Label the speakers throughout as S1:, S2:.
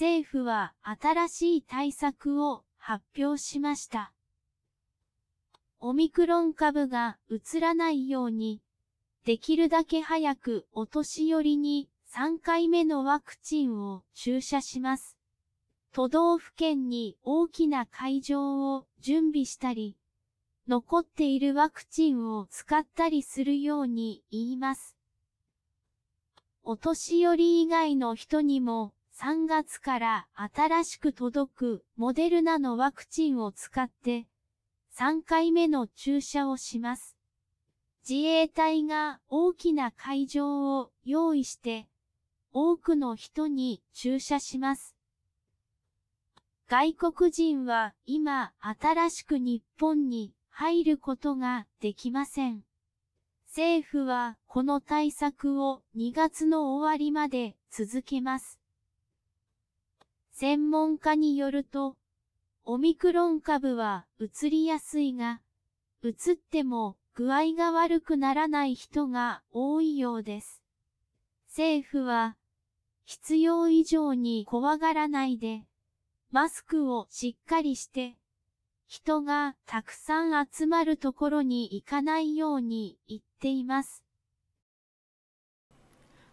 S1: 政府は新しい対策を発表しました。オミクロン株が移らないように、できるだけ早くお年寄りに3回目のワクチンを注射します。都道府県に大きな会場を準備したり、残っているワクチンを使ったりするように言います。お年寄り以外の人にも3月から新しく届くモデルナのワクチンを使って、3回目の注射をします。自衛隊が大きな会場を用意して、多くの人に注射します。外国人は今新しく日本に入ることができません。政府はこの対策を2月の終わりまで続けます。専門家によると、オミクロン株は移りやすいが、移っても具合が悪くならない人が多いようです。政府は、必要以上に怖がらないで、マスクをしっかりして、人がたくさん集まるところに行かないように言っています。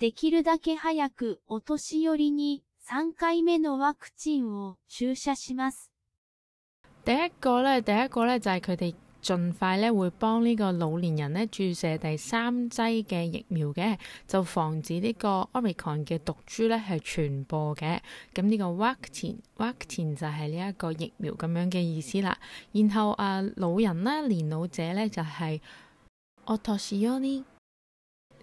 S1: できるだけ早くお年寄りに3回目のワクチンを注射します。
S2: 第一個咧，第一個咧就係佢哋盡快咧會幫呢個老年人咧注射第三劑嘅疫苗嘅，就防止呢個 Omicron 嘅毒株咧係傳播嘅。咁呢個 vaccine，vaccine 就係呢一個疫苗咁樣嘅意思啦。然後啊，老人啦、年老者咧就係、是、お年
S1: 寄り。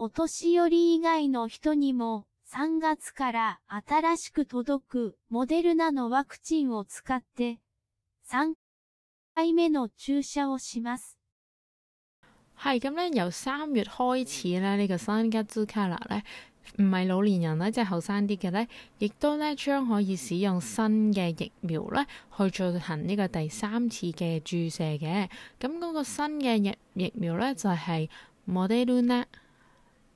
S1: お年寄り以外の人にも、3月から新しく届くモデルナのワクチンを使って、3回目の注射をします。
S2: 係咁咧，由三月開始咧，呢、這個新加茲卡納咧，唔係老年人咧，即係後生啲嘅咧，亦都咧將可以使用新嘅疫苗咧，去進行呢個第三次嘅注射嘅。咁嗰個新嘅疫疫苗咧就係、是、モデルナ。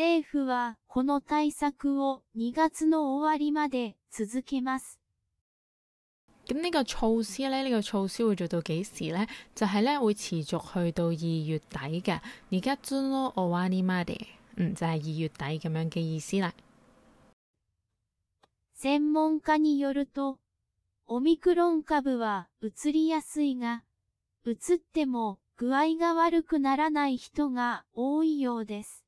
S1: 政府はこの対策を2月の終わりまで続けます。
S2: 咁呢措施咧，呢、措施做到就是、咧持去到二月底嘅。而家嗯，就是、二月底咁
S1: 嘅意思啦。専門家によると、オミクロン株は移りやすいが、移っても具合が悪くならない人が多いようです。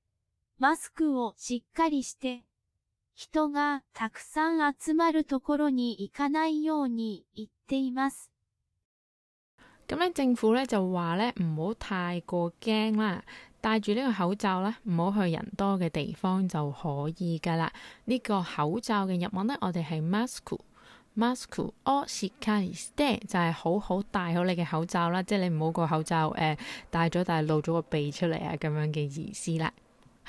S1: マスクをしっかりして、人がたくさん集まるところに行かないように言っています。
S2: 咁咧，政府咧就話咧唔好太過驚啦，戴住呢個口罩咧，唔好去人多嘅地方就可以噶啦。呢、這個口罩嘅日文咧，我哋係 mask。mask or s h i k stay 就係好好戴好你嘅口罩啦，即係你唔好個口罩誒、呃、戴咗但係露咗個鼻出嚟啊咁樣嘅意思啦。